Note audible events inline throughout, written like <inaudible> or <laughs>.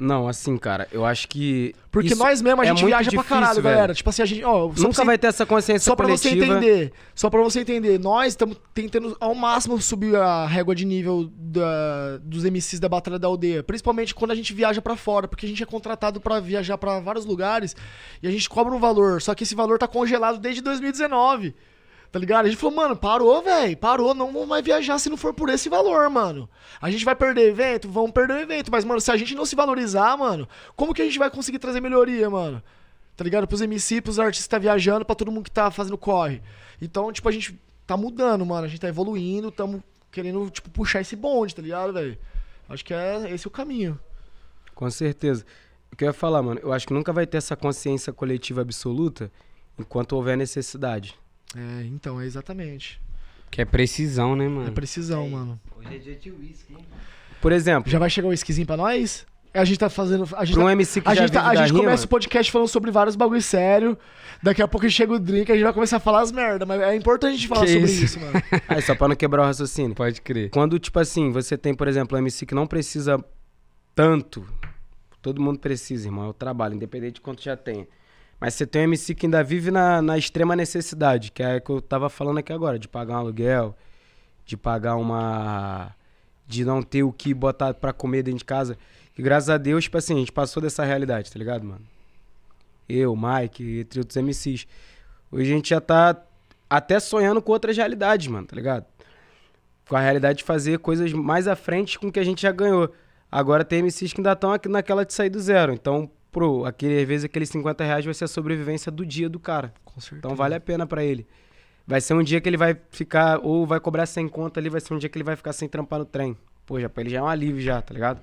Não, assim, cara, eu acho que. Porque nós mesmos a é gente é viaja difícil, pra caralho, velho. galera. Tipo assim, a gente. Ó, Nunca você, vai ter essa consciência só coletiva. Só pra você entender. Só pra você entender. Nós estamos tentando ao máximo subir a régua de nível da, dos MCs da Batalha da Aldeia. Principalmente quando a gente viaja para fora. Porque a gente é contratado para viajar para vários lugares e a gente cobra um valor. Só que esse valor tá congelado desde 2019. Tá ligado? A gente falou, mano, parou, velho. Parou, não vamos mais viajar se não for por esse valor, mano. A gente vai perder evento? Vamos perder o evento. Mas, mano, se a gente não se valorizar, mano, como que a gente vai conseguir trazer melhoria, mano? Tá ligado? Pros MC, pros artistas que tá viajando, pra todo mundo que tá fazendo corre. Então, tipo, a gente tá mudando, mano. A gente tá evoluindo, tamo querendo, tipo, puxar esse bonde, tá ligado, velho? Acho que é esse é o caminho. Com certeza. O que eu ia falar, mano, eu acho que nunca vai ter essa consciência coletiva absoluta enquanto houver necessidade. É, então, é exatamente. Que é precisão, né, mano? É precisão, mano. Hoje é dia de whisky, hein? Por exemplo. Já vai chegar o um whiskyzinho pra nós? A gente tá fazendo. A gente, um tá, MC que tá, a gente, tá, a gente começa o podcast falando sobre vários bagulho sério. Daqui a pouco chega o drink, a gente vai começar a falar as merda. Mas é importante a gente falar que sobre isso, isso mano. é, <laughs> só pra não quebrar o raciocínio. Pode crer. Quando, tipo assim, você tem, por exemplo, um MC que não precisa tanto. Todo mundo precisa, irmão. É o trabalho, independente de quanto já tenha. Mas você tem um MC que ainda vive na, na extrema necessidade, que é o que eu tava falando aqui agora, de pagar um aluguel, de pagar uma. de não ter o que botar para comer dentro de casa. E graças a Deus, tipo assim, a gente passou dessa realidade, tá ligado, mano? Eu, Mike, entre outros MCs. Hoje a gente já tá até sonhando com outras realidades, mano, tá ligado? Com a realidade de fazer coisas mais à frente com o que a gente já ganhou. Agora tem MCs que ainda estão naquela de sair do zero. Então, pro, aquele, às vezes aqueles 50 reais vai ser a sobrevivência do dia do cara. Com certeza. Então vale a pena para ele. Vai ser um dia que ele vai ficar, ou vai cobrar sem conta ali, vai ser um dia que ele vai ficar sem trampar no trem. Pô, já pra ele já é um alívio já, tá ligado?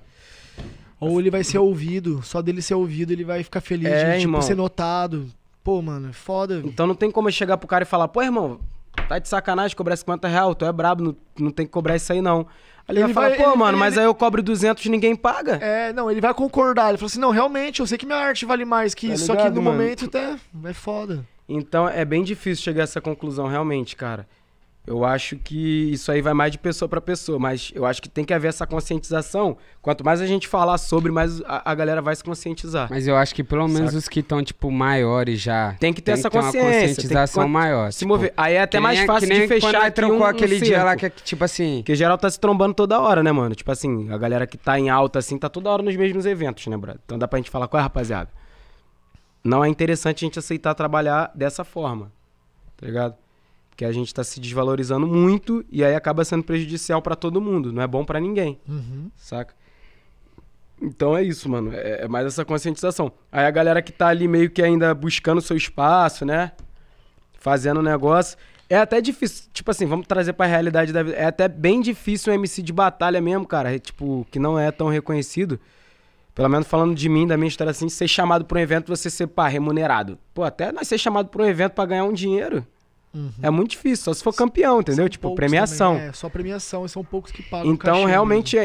Ou ele vai ser ouvido, só dele ser ouvido ele vai ficar feliz é, de tipo, irmão. ser notado. Pô, mano, é foda. Então não tem como eu chegar pro cara e falar, pô, irmão, Tá de sacanagem cobrar 50 reais, tu é brabo, não, não tem que cobrar isso aí não. Ele, ele fala, vai, pô, ele, mano, ele, mas aí eu cobro 200 e ninguém paga. É, não, ele vai concordar. Ele fala assim, não, realmente, eu sei que minha arte vale mais que tá isso, ligado, só que no mano? momento até tá, é foda. Então é bem difícil chegar a essa conclusão, realmente, cara. Eu acho que isso aí vai mais de pessoa para pessoa, mas eu acho que tem que haver essa conscientização. Quanto mais a gente falar sobre, mais a, a galera vai se conscientizar. Mas eu acho que pelo menos Saca? os que estão, tipo, maiores já. Tem que ter tem essa que consciência. Ter uma conscientização que, maior. Se tipo, mover. Aí é até mais fácil de fechar. Quando trancou um, aquele um dia lá é que, tipo assim. Que geral tá se trombando toda hora, né, mano? Tipo assim, a galera que tá em alta, assim, tá toda hora nos mesmos eventos, né, brother? Então dá pra gente falar qual é, rapaziada? Não é interessante a gente aceitar trabalhar dessa forma. Tá ligado? que a gente está se desvalorizando muito e aí acaba sendo prejudicial para todo mundo, não é bom para ninguém, uhum. saca? Então é isso, mano, é, é, mais essa conscientização. Aí a galera que tá ali meio que ainda buscando seu espaço, né, fazendo negócio, é até difícil, tipo assim, vamos trazer para a realidade da vida, é até bem difícil um MC de batalha mesmo, cara, é, tipo, que não é tão reconhecido, pelo menos falando de mim, da minha história assim, ser chamado para um evento, você ser, pá, remunerado. Pô, até nós ser chamado para um evento para ganhar um dinheiro... Uhum. É muito difícil, só se for campeão, entendeu? São tipo, premiação. Também, é, só premiação, e são poucos que pagam. Então, realmente, é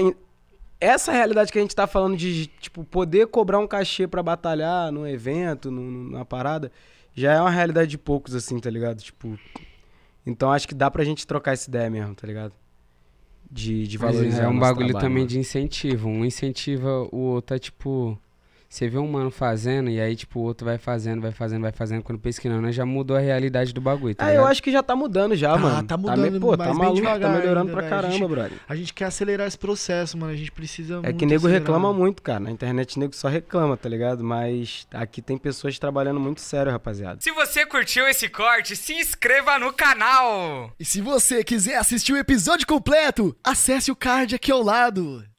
essa realidade que a gente tá falando de, tipo, poder cobrar um cachê para batalhar num evento, numa parada, já é uma realidade de poucos, assim, tá ligado? Tipo. Então acho que dá pra gente trocar essa ideia mesmo, tá ligado? De, de valorizar. Mas é um bagulho trabalho, também mano. de incentivo. Um incentiva o outro, é tipo. Você vê um mano fazendo e aí, tipo, o outro vai fazendo, vai fazendo, vai fazendo. Quando pensa que não, né? Já mudou a realidade do bagulho, tá Ah, ligado? eu acho que já tá mudando já, tá, mano. Tá, tá mudando, tá meio, pô, tá maluco, tá melhorando ainda, pra caramba, a gente, brother. A gente quer acelerar esse processo, mano. A gente precisa É que nego acelerar, reclama muito, cara. Na internet nego só reclama, tá ligado? Mas aqui tem pessoas trabalhando muito sério, rapaziada. Se você curtiu esse corte, se inscreva no canal! E se você quiser assistir o episódio completo, acesse o card aqui ao lado.